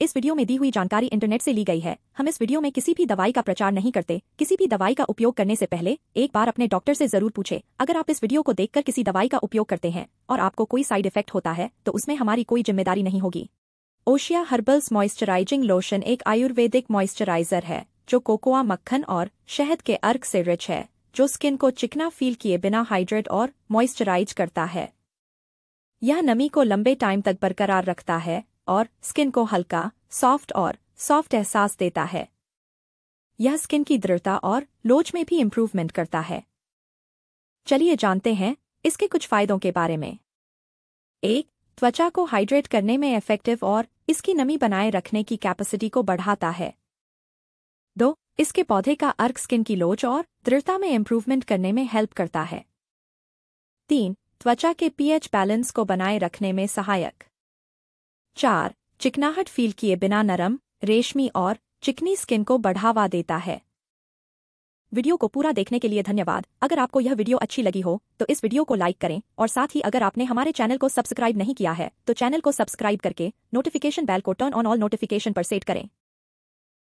इस वीडियो में दी हुई जानकारी इंटरनेट से ली गई है हम इस वीडियो में किसी भी दवाई का प्रचार नहीं करते किसी भी दवाई का उपयोग करने से पहले एक बार अपने डॉक्टर से जरूर पूछे अगर आप इस वीडियो को देखकर किसी दवाई का उपयोग करते हैं और आपको कोई साइड इफेक्ट होता है तो उसमें हमारी कोई जिम्मेदारी नहीं होगी ओशिया हर्बल्स मॉइस्चराइजिंग लोशन एक आयुर्वेदिक मॉइस्चराइजर है जो कोकोआ मक्खन और शहद के अर्क से रिच है जो स्किन को चिकना फील किए बिना हाइड्रेट और मॉइस्चराइज करता है यह नमी को लंबे टाइम तक बरकरार रखता है और स्किन को हल्का सॉफ्ट और सॉफ्ट एहसास देता है यह स्किन की दृढ़ता और लोच में भी इम्प्रूवमेंट करता है चलिए जानते हैं इसके कुछ फायदों के बारे में एक त्वचा को हाइड्रेट करने में इफेक्टिव और इसकी नमी बनाए रखने की कैपेसिटी को बढ़ाता है दो इसके पौधे का अर्क स्किन की लोच और दृढ़ता में इम्प्रूवमेंट करने में हेल्प करता है तीन त्वचा के पीएच बैलेंस को बनाए रखने में सहायक चार चिकनाहट फील किए बिना नरम रेशमी और चिकनी स्किन को बढ़ावा देता है वीडियो को पूरा देखने के लिए धन्यवाद अगर आपको यह वीडियो अच्छी लगी हो तो इस वीडियो को लाइक करें और साथ ही अगर आपने हमारे चैनल को सब्सक्राइब नहीं किया है तो चैनल को सब्सक्राइब करके नोटिफिकेशन बेल को टर्न ऑन ऑल नोटिफिकेशन पर सेट करें